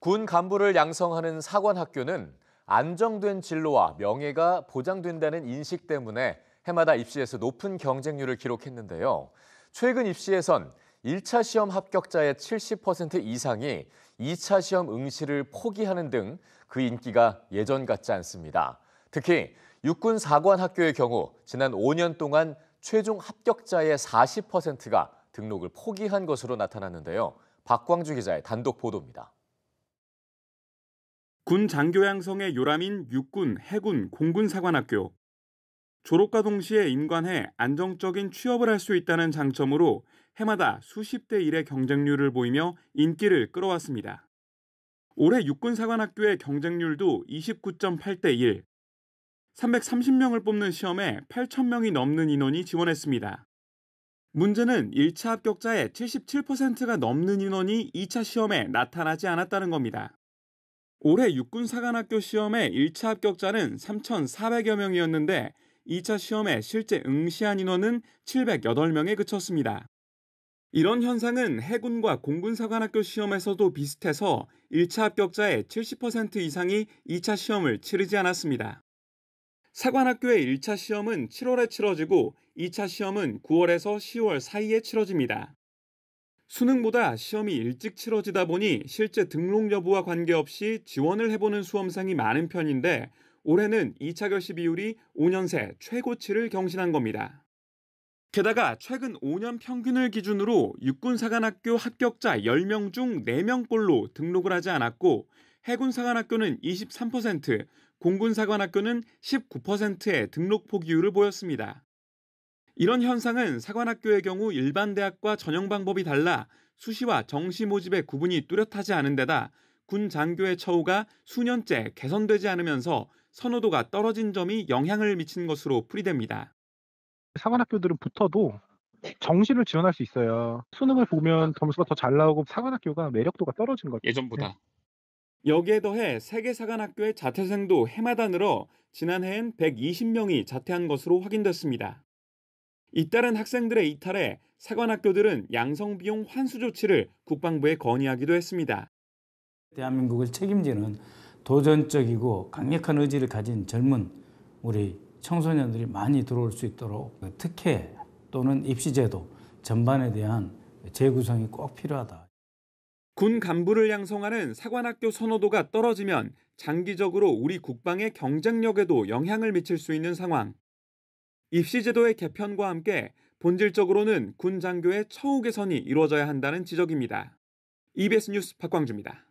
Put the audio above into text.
군 간부를 양성하는 사관학교는 안정된 진로와 명예가 보장된다는 인식 때문에 해마다 입시에서 높은 경쟁률을 기록했는데요. 최근 입시에선 1차 시험 합격자의 70% 이상이 2차 시험 응시를 포기하는 등 그 인기가 예전 같지 않습니다. 특히 육군 사관학교의 경우 지난 5년 동안 최종 합격자의 40%가 등록을 포기한 것으로 나타났는데요. 박광주 기자의 단독 보도입니다. 군 장교양성의 요람인 육군, 해군, 공군 사관학교. 졸업과 동시에 임관해 안정적인 취업을 할 수 있다는 장점으로 해마다 수십 대일의 경쟁률을 보이며 인기를 끌어왔습니다. 올해 육군 사관학교의 경쟁률도 29.8대 1. 330명을 뽑는 시험에 8,000명이 넘는 인원이 지원했습니다. 문제는 1차 합격자의 77%가 넘는 인원이 2차 시험에 나타나지 않았다는 겁니다. 올해 육군사관학교 시험의 1차 합격자는 3,400여 명이었는데 2차 시험에 실제 응시한 인원은 708명에 그쳤습니다. 이런 현상은 해군과 공군사관학교 시험에서도 비슷해서 1차 합격자의 70% 이상이 2차 시험을 치르지 않았습니다. 사관학교의 1차 시험은 7월에 치러지고 2차 시험은 9월에서 10월 사이에 치러집니다. 수능보다 시험이 일찍 치러지다 보니 실제 등록 여부와 관계없이 지원을 해보는 수험생이 많은 편인데 올해는 2차 결시 비율이 5년 새 최고치를 경신한 겁니다. 게다가 최근 5년 평균을 기준으로 육군사관학교 합격자 10명 중 4명꼴로 등록을 하지 않았고 해군사관학교는 23%, 공군사관학교는 19%의 등록 포기율을 보였습니다. 이런 현상은 사관학교의 경우 일반 대학과 전형 방법이 달라 수시와 정시 모집의 구분이 뚜렷하지 않은 데다 군 장교의 처우가 수년째 개선되지 않으면서 선호도가 떨어진 점이 영향을 미친 것으로 풀이됩니다. 사관학교들은 붙어도 네. 정시를 지원할 수 있어요. 수능을 보면 점수가 더 잘 나오고 사관학교가 매력도가 떨어진 거죠. 예전보다. 네. 여기에 더해 세계사관학교의 자퇴생도 해마다 늘어 지난해엔 120명이 자퇴한 것으로 확인됐습니다. 잇따른 학생들의 이탈에 사관학교들은 양성 비용 환수 조치를 국방부에 건의하기도 했습니다. 대한민국을 책임지는 도전적이고 강력한 의지를 가진 젊은 우리 청소년들이 많이 들어올 수 있도록 특혜 또는 입시제도 전반에 대한 재구성이 꼭 필요하다. 군 간부를 양성하는 사관학교 선호도가 떨어지면 장기적으로 우리 국방의 경쟁력에도 영향을 미칠 수 있는 상황. 입시제도의 개편과 함께 본질적으로는 군 장교의 처우 개선이 이루어져야 한다는 지적입니다. EBS 뉴스 박광주입니다.